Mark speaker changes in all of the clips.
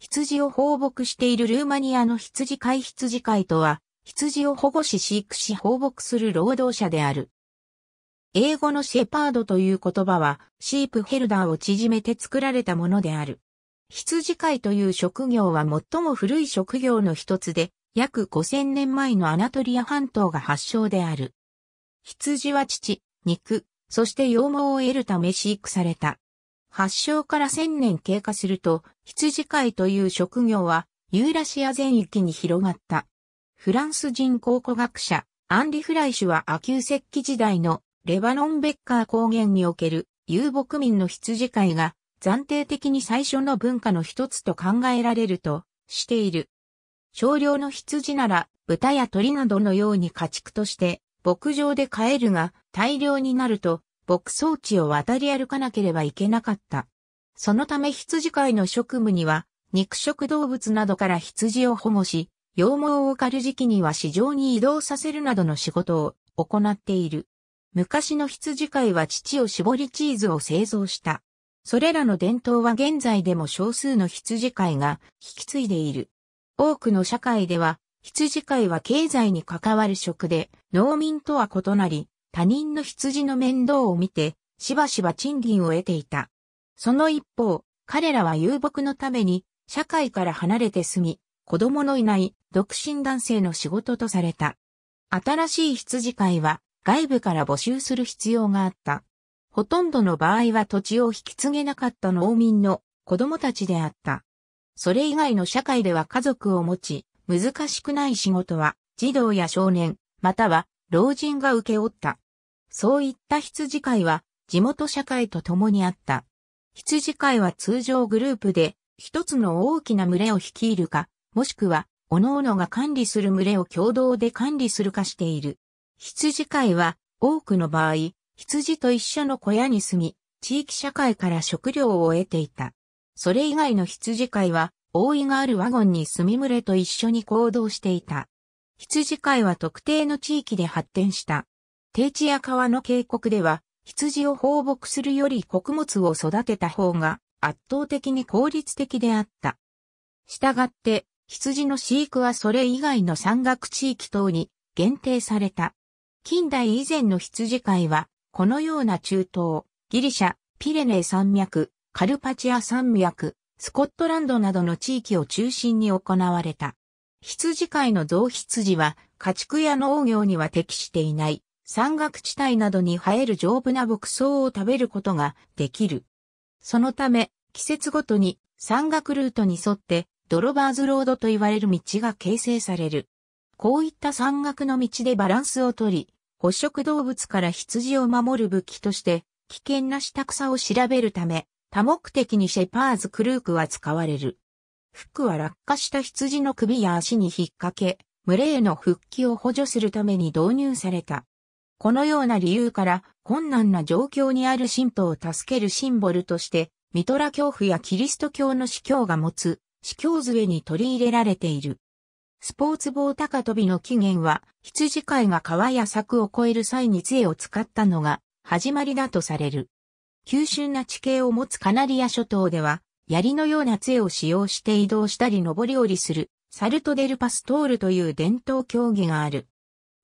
Speaker 1: 羊を放牧しているルーマニアの羊飼い羊飼いとは、羊を保護し飼育し放牧する労働者である。英語のシェパードという言葉は、シープヘルダーを縮めて作られたものである。羊飼いという職業は最も古い職業の一つで、約5000年前のアナトリア半島が発祥である。羊は乳、肉、そして羊毛を得るため飼育された。発祥から千年経過すると、羊飼いという職業は、ユーラシア全域に広がった。フランス人考古学者、アンリ・フライシュは亜旧石器時代のレバノンベッカー高原における遊牧民の羊飼いが暫定的に最初の文化の一つと考えられるとしている。少量の羊なら豚や鳥などのように家畜として牧場で飼えるが大量になると牧草地を渡り歩かなければいけなかった。そのため羊飼いの職務には、肉食動物などから羊を保護し、羊毛を刈る時期には市場に移動させるなどの仕事を行っている。昔の羊飼いは乳を絞りチーズを製造した。それらの伝統は現在でも少数の羊飼いが引き継いでいる。多くの社会では、羊飼いは経済に関わる職で、農民とは異なり、他人の羊の面倒を見て、しばしば賃金を得ていた。その一方、彼らは遊牧のために、社会から離れて住み、子供のいない独身男性の仕事とされた。新しい羊飼いは外部から募集する必要があった。ほとんどの場合は土地を引き継げなかった農民の子供たちであった。それ以外の社会では家族を持ち、難しくない仕事は児童や少年、または老人が受け負った。そういった羊会は地元社会と共にあった。羊会は通常グループで一つの大きな群れを率いるか、もしくは各々が管理する群れを共同で管理するかしている。羊会は多くの場合、羊と一緒の小屋に住み、地域社会から食料を得ていた。それ以外の羊飼いは、大井があるワゴンに住み群れと一緒に行動していた。羊飼いは特定の地域で発展した。低地や川の渓谷では、羊を放牧するより穀物を育てた方が圧倒的に効率的であった。したがって、羊の飼育はそれ以外の山岳地域等に限定された。近代以前の羊飼いは、このような中東、ギリシャ、ピレネー山脈、カルパチア山脈、スコットランドなどの地域を中心に行われた。羊飼いの増羊は家畜や農業には適していない山岳地帯などに生える丈夫な牧草を食べることができる。そのため季節ごとに山岳ルートに沿ってドロバーズロードと言われる道が形成される。こういった山岳の道でバランスをとり、捕食動物から羊を守る武器として危険な下草を調べるため、多目的にシェパーズクルークは使われる。フックは落下した羊の首や足に引っ掛け、群れへの復帰を補助するために導入された。このような理由から困難な状況にある神父を助けるシンボルとして、ミトラ教父やキリスト教の司教が持つ司教杖に取り入れられている。スポーツ棒高飛びの起源は、羊飼いが川や柵を越える際に杖を使ったのが始まりだとされる。急峻な地形を持つカナリア諸島では、槍のような杖を使用して移動したり上り下りする、サルトデルパストールという伝統競技がある。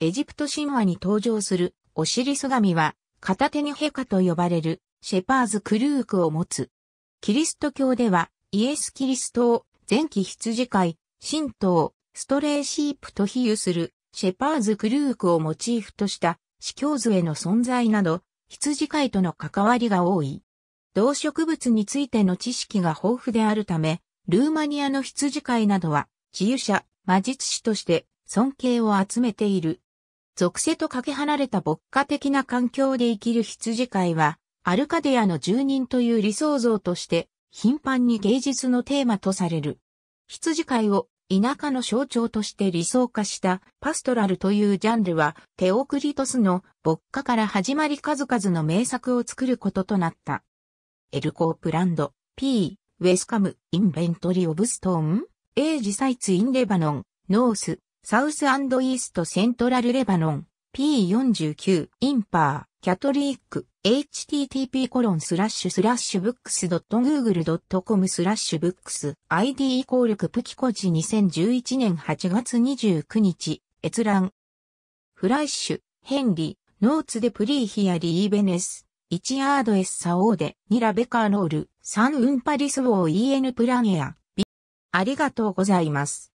Speaker 1: エジプト神話に登場するオシリス神は、片手にヘカと呼ばれるシェパーズクルークを持つ。キリスト教では、イエス・キリストを前期羊飼い、神道、ストレーシープと比喩するシェパーズクルークをモチーフとした司教図への存在など、羊飼いとの関わりが多い。動植物についての知識が豊富であるため、ルーマニアの羊飼いなどは、治癒者、魔術師として尊敬を集めている。属性とかけ離れた牧歌的な環境で生きる羊飼いは、アルカデアの住人という理想像として、頻繁に芸術のテーマとされる。羊飼いを田舎の象徴として理想化したパストラルというジャンルはテオクリトスの牧歌から始まり数々の名作を作ることとなった。エルコープランド、P、ウェスカム、インベントリオブストーン、エージサイツインレバノン、ノース、サウスイーストセントラルレバノン、P49、インパー、キャトリック、http コロンスラッシュスラッシュブックス .google.com スラッシュブックス ID イコールクプキコジ2011年8月29日、閲覧。フライッシュ、ヘンリー、ノーツでプリーヒアリーベネス。1アード S サオーデ、2ラベカーノール、3ウンパリスウォー EN プランエア。ありがとうございます。